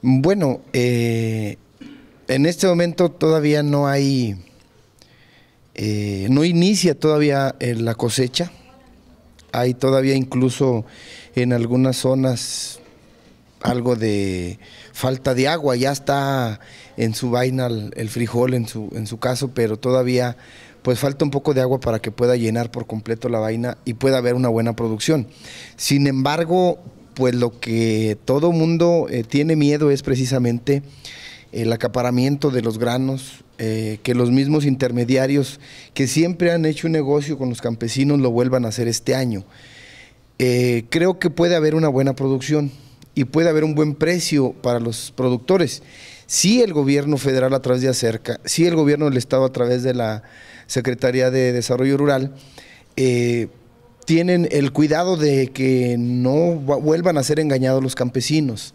Bueno, eh, en este momento todavía no hay, eh, no inicia todavía eh, la cosecha. Hay todavía incluso en algunas zonas algo de falta de agua, ya está en su vaina el, frijol en su, en su caso, pero todavía pues falta un poco de agua para que pueda llenar por completo la vaina y pueda haber una buena producción. Sin embargo, pues lo que todo mundo eh, tiene miedo es precisamente el acaparamiento de los granos, eh, que los mismos intermediarios que siempre han hecho un negocio con los campesinos lo vuelvan a hacer este año. Eh, creo que puede haber una buena producción y puede haber un buen precio para los productores. Si el gobierno federal a través de ACERCA, si el gobierno del Estado a través de la Secretaría de Desarrollo Rural, tienen el cuidado de que no vuelvan a ser engañados los campesinos.